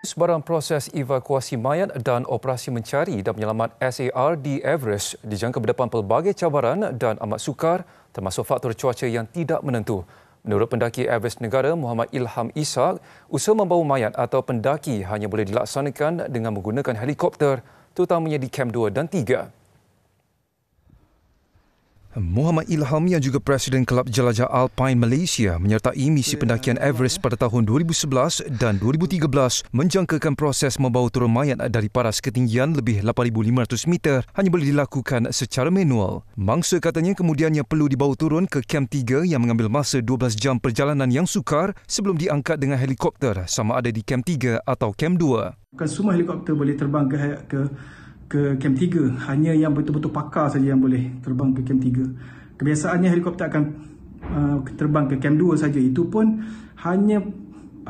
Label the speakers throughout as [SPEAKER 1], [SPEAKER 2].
[SPEAKER 1] Sebarang proses evakuasi mayat dan operasi mencari dan penyelamat SAR di Everest dijangka berdepan pelbagai cabaran dan amat sukar termasuk faktor cuaca yang tidak menentu. Menurut pendaki Everest negara Muhammad Ilham Ishak, usaha membawa mayat atau pendaki hanya boleh dilaksanakan dengan menggunakan helikopter terutamanya di Camp 2 dan 3. Muhammad Ilham yang juga Presiden Kelab Jelajah Alpine Malaysia menyertai misi pendakian Everest pada tahun 2011 dan 2013 menjangkakan proses membawa turun mayat dari paras ketinggian lebih 8,500 meter hanya boleh dilakukan secara manual. Mangsa katanya kemudiannya perlu dibawa turun ke camp 3 yang mengambil masa 12 jam perjalanan yang sukar sebelum diangkat dengan helikopter sama ada di camp 3 atau camp 2.
[SPEAKER 2] Bukan semua helikopter boleh terbang ke ke camp 3 hanya yang betul-betul pakar saja yang boleh terbang ke camp 3 kebiasaannya helikopter akan uh, terbang ke camp 2 saja itu pun hanya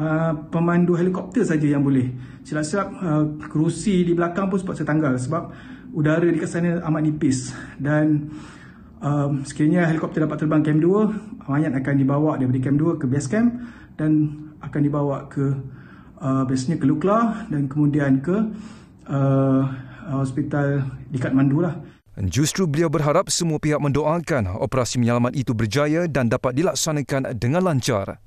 [SPEAKER 2] uh, pemandu helikopter saja yang boleh silap-silap uh, kerusi di belakang pun sempat tertanggal sebab udara di sana amat nipis dan um, sekiranya helikopter dapat terbang camp 2 mayat akan dibawa daripada camp 2 ke base camp dan akan dibawa ke uh, biasanya ke Lukla dan kemudian ke uh, hospital di Kathmandu lah.
[SPEAKER 1] Justru beliau berharap semua pihak mendoakan operasi menyelamat itu berjaya dan dapat dilaksanakan dengan lancar.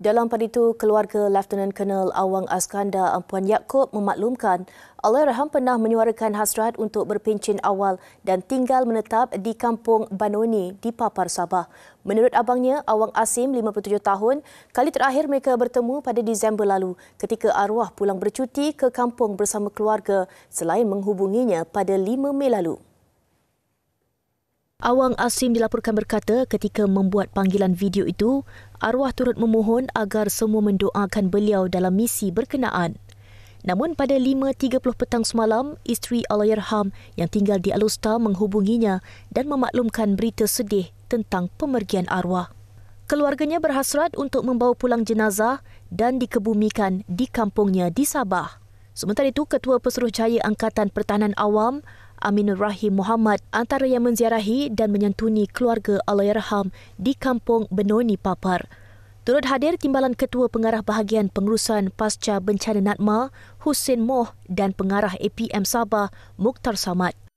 [SPEAKER 3] Dalam pada itu, keluarga Lieutenant Colonel Awang Askanda Ampuan Yaakob memaklumkan Allah Rahman pernah menyuarakan hasrat untuk berpencin awal dan tinggal menetap di kampung Banoni di Papar Sabah. Menurut abangnya, Awang Asim, 57 tahun, kali terakhir mereka bertemu pada Disember lalu ketika arwah pulang bercuti ke kampung bersama keluarga selain menghubunginya pada 5 Mei lalu. Awang Asim dilaporkan berkata ketika membuat panggilan video itu, arwah turut memohon agar semua mendoakan beliau dalam misi berkenaan. Namun pada 5.30 petang semalam, isteri Allahyarham yang tinggal di Alustar menghubunginya dan memaklumkan berita sedih tentang pemergian arwah. Keluarganya berhasrat untuk membawa pulang jenazah dan dikebumikan di kampungnya di Sabah. Sementara itu, Ketua Pesuruhjaya Angkatan Pertahanan Awam, Aminur Rahim Muhammad antara yang menziarahi dan menyentuni keluarga Allahyarham di kampung Benoni Papar. Turut hadir timbalan Ketua Pengarah Bahagian Pengurusan Pasca Bencana Natma, Hussein Moh dan Pengarah APM Sabah, Mukhtar Samad.